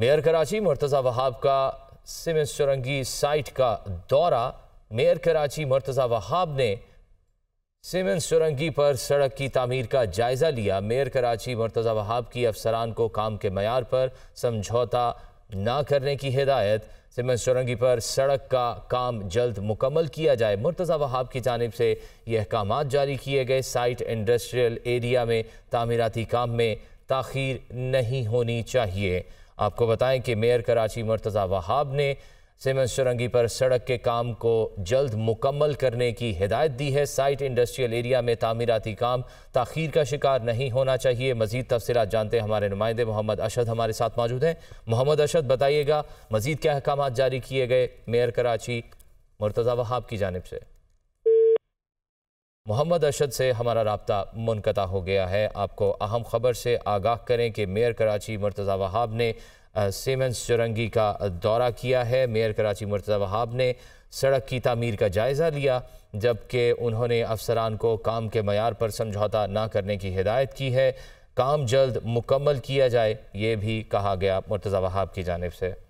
mayor Karachi Murtaza Wahab का cement सुरंगी site का दौरा मेयर कराची मुर्तज़ा वहाब ने सीमेंट सुरंगी पर सड़क की तमीर का जायज़ा लिया मेयर कराची मुर्तज़ा वहाब की अफसरान को काम के मैार पर समझौता ना करने की हिदायत सिमन सुरंगी पर सड़क का काम जल्द मुकम्मल किया जाए मुर्तज़ा वहाब की जानब से ये अहकाम जारी किए गए साइट इंडस्ट्रियल एरिया में तमीराती काम में तखीर नहीं होनी चाहिए आपको बताएं कि मेयर कराची मुर्तज़ा वहाब ने सिमन सुरंगी पर सड़क के काम को जल्द मुकम्मल करने की हिदायत दी है साइट इंडस्ट्रियल एरिया में तमीराती काम तखीर का शिकार नहीं होना चाहिए मजीद तफसरत जानते हमारे नुमाइंदे मोहम्मद अशद हमारे साथ मौजूद हैं मोहम्मद अशद बताइएगा मजीद क्या अहकाम जारी किए गए मेयर कराची मुर्तज़ा वहाब की जानब से मोहम्मद अरशद से हमारा रबता मुनक़ा हो गया है आपको अहम खबर से आगाह करें कि मेयर कराची मुर्तज़ा वहाब ने सीमेंस चुरंगी का दौरा किया है मेयर कराची मुर्तज़ा वहाब ने सड़क की तमीर का जायज़ा लिया जबकि उन्होंने अफसरान को काम के मैार पर समझौता ना करने की हिदायत की है काम जल्द मुकम्मल किया जाए ये भी कहा गया मुर्तज़ा वहाब की जानब से